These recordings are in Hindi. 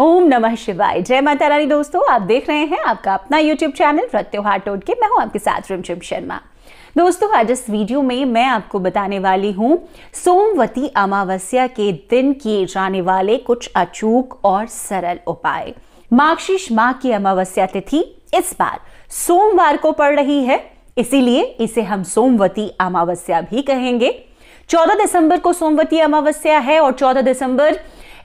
ओम नमः शिवाय जय माता रानी दोस्तों आप देख रहे हैं आपका अपना यूट्यूब चैनल प्रत्योहार टोट के मैं हूं आपके साथ रिमझिम शर्मा दोस्तों आज इस वीडियो में मैं आपको बताने वाली हूं सोमवती अमावस्या के दिन किए जाने वाले कुछ अचूक और सरल उपाय मार्गशीर्ष माह की अमावस्या तिथि इस बार सोमवार को पड़ रही है इसीलिए इसे हम सोमवती अमावस्या भी कहेंगे 14 दिसंबर को सोमवती अमावस्या है और 14 दिसंबर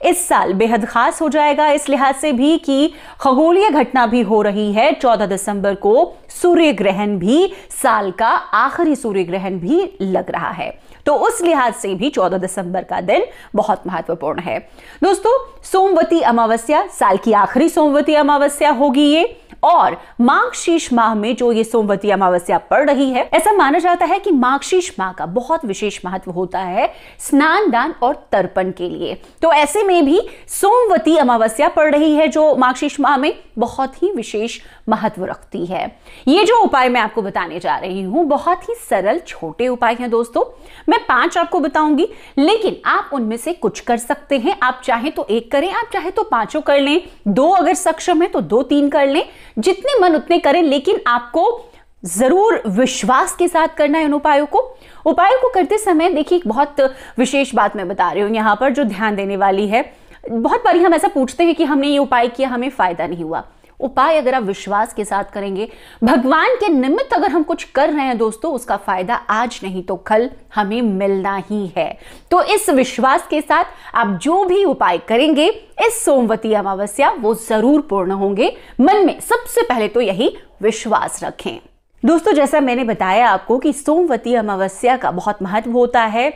इस साल बेहद खास हो जाएगा इस लिहाज से भी कि खगोलीय घटना भी हो रही है 14 दिसंबर को सूर्य ग्रहण भी साल का आखिरी सूर्य ग्रहण भी लग रहा है तो उस लिहाज से भी 14 दिसंबर का दिन बहुत महत्वपूर्ण है दोस्तों सोमवती अमावस्या साल की आखिरी सोमवती अमावस्या होगी ये और माघ माह में जो ये सोमवती अमावस्या पड़ रही है ऐसा माना जाता है कि माघ माह का बहुत विशेष महत्व होता है स्नान दान और तर्पण के लिए तो ऐसे में भी सोमवती अमावस्या पड़ रही है जो माघ माह में बहुत ही विशेष महत्व रखती है ये जो उपाय मैं आपको बताने जा रही हूं बहुत ही सरल छोटे उपाय हैं दोस्तों मैं पांच आपको बताऊंगी लेकिन आप उनमें से कुछ कर सकते हैं आप चाहे तो एक करें आप चाहे तो पांचों कर लें दो अगर सक्षम है तो दो तीन कर लें जितने मन उतने करें लेकिन आपको जरूर विश्वास के साथ करना है उन उपायों को उपायों को करते समय देखिए बहुत विशेष बात मैं बता रही हूँ यहाँ पर जो ध्यान देने वाली है बहुत बार हम ऐसा पूछते हैं कि हमने ये उपाय किया हमें फ़ायदा नहीं हुआ उपाय अगर आप विश्वास के साथ करेंगे भगवान के निमित्त अगर हम कुछ कर रहे हैं दोस्तों उसका फायदा आज नहीं तो कल हमें मिलना ही है तो इस विश्वास के साथ आप जो भी उपाय करेंगे इस सोमवती अमावस्या वो जरूर पूर्ण होंगे मन में सबसे पहले तो यही विश्वास रखें दोस्तों जैसा मैंने बताया आपको कि सोमवती अमावस्या का बहुत महत्व होता है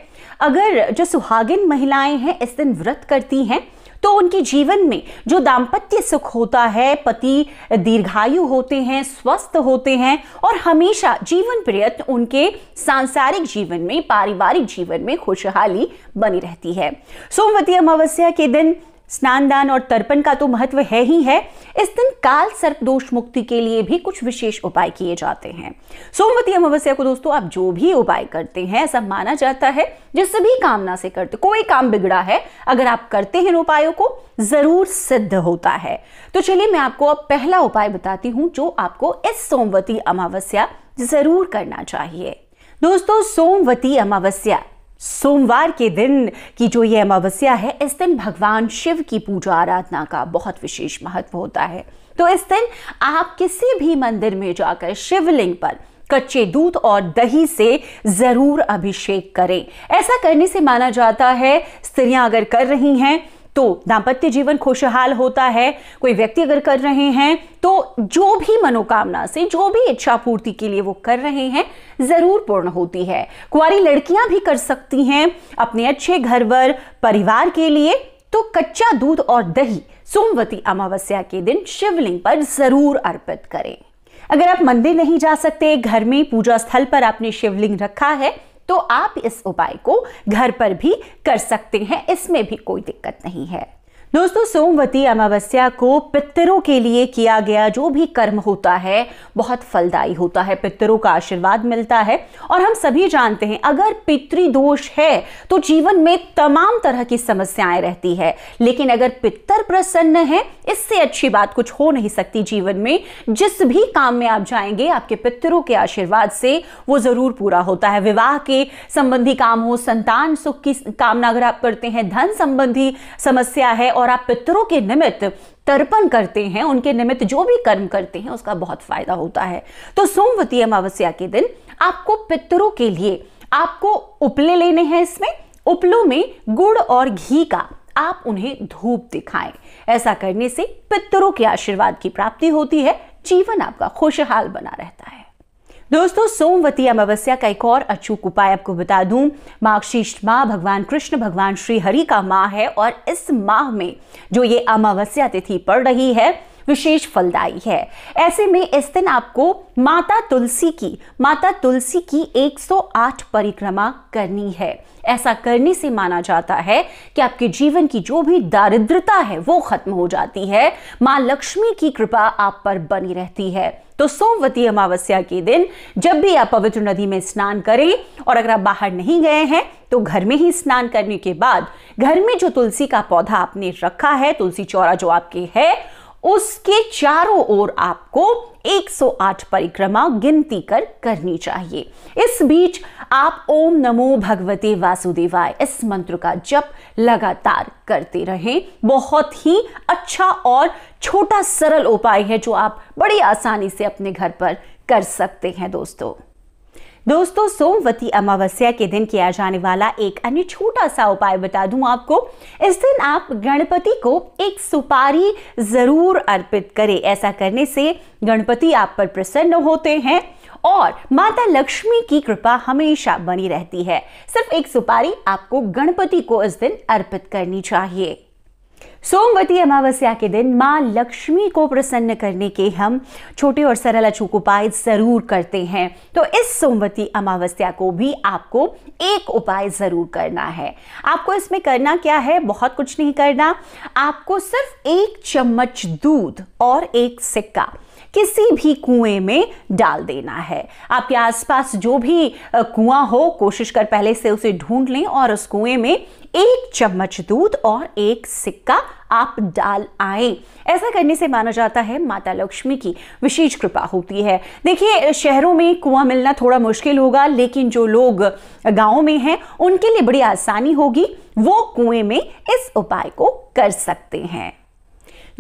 अगर जो सुहागिन महिलाएं हैं इस दिन व्रत करती हैं तो उनके जीवन में जो दाम्पत्य सुख होता है पति दीर्घायु होते हैं स्वस्थ होते हैं और हमेशा जीवन प्रयत्न उनके सांसारिक जीवन में पारिवारिक जीवन में खुशहाली बनी रहती है सोमवती अमावस्या के दिन स्नानदान और तर्पण का तो महत्व है ही है इस दिन काल सर्प दोष मुक्ति के लिए भी कुछ विशेष उपाय किए जाते हैं सोमवती अमावस्या को दोस्तों आप जो भी उपाय करते हैं ऐसा माना जाता है जिस सभी कामना से करते कोई काम बिगड़ा है अगर आप करते हैं इन उपायों को जरूर सिद्ध होता है तो चलिए मैं आपको अब पहला उपाय बताती हूं जो आपको इस सोमवती अमावस्या जरूर करना चाहिए दोस्तों सोमवती अमावस्या सोमवार के दिन की जो ये अमावस्या है इस दिन भगवान शिव की पूजा आराधना का बहुत विशेष महत्व होता है तो इस दिन आप किसी भी मंदिर में जाकर शिवलिंग पर कच्चे दूध और दही से जरूर अभिषेक करें ऐसा करने से माना जाता है स्त्रियां अगर कर रही हैं तो दाम्पत्य जीवन खुशहाल होता है कोई व्यक्ति अगर कर रहे हैं तो जो भी मनोकामना से जो भी इच्छा पूर्ति के लिए वो कर रहे हैं जरूर पूर्ण होती है कुआरी लड़कियां भी कर सकती हैं अपने अच्छे घर वर परिवार के लिए तो कच्चा दूध और दही सोमवती अमावस्या के दिन शिवलिंग पर जरूर अर्पित करें अगर आप मंदिर नहीं जा सकते घर में पूजा स्थल पर आपने शिवलिंग रखा है तो आप इस उपाय को घर पर भी कर सकते हैं इसमें भी कोई दिक्कत नहीं है दोस्तों सोमवती अमावस्या को पितरों के लिए किया गया जो भी कर्म होता है बहुत फलदायी होता है पितरों का आशीर्वाद मिलता है और हम सभी जानते हैं अगर पितृदोष है तो जीवन में तमाम तरह की समस्याएं रहती है लेकिन अगर पितर प्रसन्न है इससे अच्छी बात कुछ हो नहीं सकती जीवन में जिस भी काम में आप जाएंगे आपके पितरों के आशीर्वाद से वो ज़रूर पूरा होता है विवाह के संबंधी काम हो संतान सुख की कामना अगर आप करते हैं धन संबंधी समस्या है और आप पितरों के निमित्त तर्पण करते हैं उनके निमित्त जो भी कर्म करते हैं उसका बहुत फायदा होता है तो सोमवती अमावस्या के दिन आपको पितरों के लिए आपको उपले लेने हैं इसमें उपलों में गुड़ और घी का आप उन्हें धूप दिखाएं ऐसा करने से पितरों के आशीर्वाद की प्राप्ति होती है जीवन आपका खुशहाल बना रहता है दोस्तों सोमवती अमावस्या का एक और अचूक उपाय आपको बता दूं मार्गशीर्ष माह भगवान कृष्ण भगवान श्री हरि का माह है और इस माह में जो ये अमावस्या तिथि पड़ रही है विशेष फलदायी है ऐसे में इस दिन आपको माता तुलसी की माता तुलसी की 108 परिक्रमा करनी है ऐसा करने से माना जाता है कि आपके जीवन की जो भी दारिद्रता है वो खत्म हो जाती है माँ लक्ष्मी की कृपा आप पर बनी रहती है तो सोमवती अमावस्या के दिन जब भी आप पवित्र नदी में स्नान करें और अगर आप बाहर नहीं गए हैं तो घर में ही स्नान करने के बाद घर में जो तुलसी का पौधा आपने रखा है तुलसी चौरा जो आपके है उसके चारों ओर आपको 108 परिक्रमा गिनती कर करनी चाहिए इस बीच आप ओम नमो भगवते वासुदेवाय इस मंत्र का जप लगातार करते रहें बहुत ही अच्छा और छोटा सरल उपाय है जो आप बड़ी आसानी से अपने घर पर कर सकते हैं दोस्तों दोस्तों सोमवती अमावस्या के दिन किया जाने वाला एक अन्य छोटा सा उपाय बता दूं आपको इस दिन आप गणपति को एक सुपारी जरूर अर्पित करें ऐसा करने से गणपति आप पर प्रसन्न होते हैं और माता लक्ष्मी की कृपा हमेशा बनी रहती है सिर्फ एक सुपारी आपको गणपति को इस दिन अर्पित करनी चाहिए सोमवती अमावस्या के दिन माँ लक्ष्मी को प्रसन्न करने के हम छोटे और सरल अचूक उपाय ज़रूर करते हैं तो इस सोमवती अमावस्या को भी आपको एक उपाय ज़रूर करना है आपको इसमें करना क्या है बहुत कुछ नहीं करना आपको सिर्फ एक चम्मच दूध और एक सिक्का किसी भी कुएं में डाल देना है आपके आसपास जो भी कुआं हो कोशिश कर पहले से उसे ढूंढ लें और उस कुएं में एक चम्मच दूध और एक सिक्का आप डाल आए ऐसा करने से माना जाता है माता लक्ष्मी की विशेष कृपा होती है देखिए शहरों में कुआं मिलना थोड़ा मुश्किल होगा लेकिन जो लोग गाँव में हैं उनके लिए बड़ी आसानी होगी वो कुएं में इस उपाय को कर सकते हैं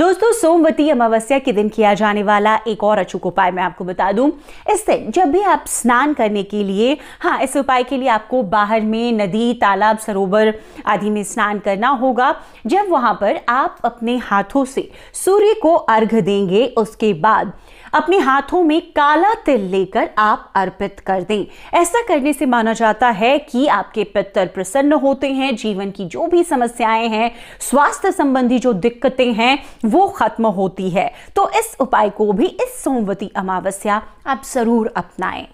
दोस्तों सोमवती अमावस्या के दिन किया जाने वाला एक और अचूक उपाय मैं आपको बता दूं इस दिन जब भी आप स्नान करने के लिए हाँ इस उपाय के लिए आपको बाहर में नदी तालाब सरोवर आदि में स्नान करना होगा जब वहां पर आप अपने हाथों से सूर्य को अर्घ देंगे उसके बाद अपने हाथों में काला तिल लेकर आप अर्पित कर दें ऐसा करने से माना जाता है कि आपके पितर प्रसन्न होते हैं जीवन की जो भी समस्याएं हैं स्वास्थ्य संबंधी जो दिक्कतें हैं वो खत्म होती है तो इस उपाय को भी इस सोमवती अमावस्या आप जरूर अपनाएं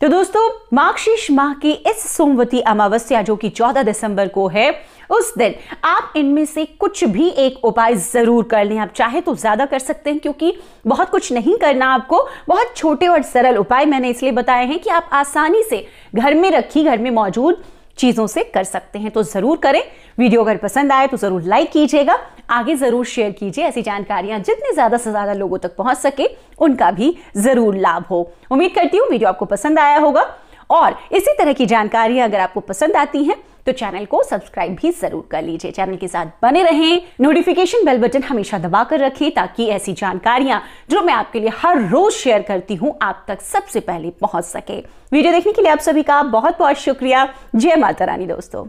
तो दोस्तों मार्गशीर्ष माह की इस सोमवती अमावस्या जो कि 14 दिसंबर को है उस दिन आप इनमें से कुछ भी एक उपाय ज़रूर कर लें आप चाहे तो ज़्यादा कर सकते हैं क्योंकि बहुत कुछ नहीं करना आपको बहुत छोटे और सरल उपाय मैंने इसलिए बताए हैं कि आप आसानी से घर में रखी घर में मौजूद चीज़ों से कर सकते हैं तो ज़रूर करें वीडियो अगर पसंद आए तो ज़रूर लाइक कीजिएगा आगे ज़रूर शेयर कीजिए ऐसी जानकारियां जितने ज़्यादा से ज़्यादा लोगों तक पहुंच सके उनका भी ज़रूर लाभ हो उम्मीद करती हूँ वीडियो आपको पसंद आया होगा और इसी तरह की जानकारियां अगर आपको पसंद आती हैं तो चैनल को सब्सक्राइब भी जरूर कर लीजिए चैनल के साथ बने रहें नोटिफिकेशन बेल बटन हमेशा दबा कर रखें ताकि ऐसी जानकारियां जो मैं आपके लिए हर रोज शेयर करती हूं आप तक सबसे पहले पहुंच सके वीडियो देखने के लिए आप सभी का बहुत बहुत शुक्रिया जय माता रानी दोस्तों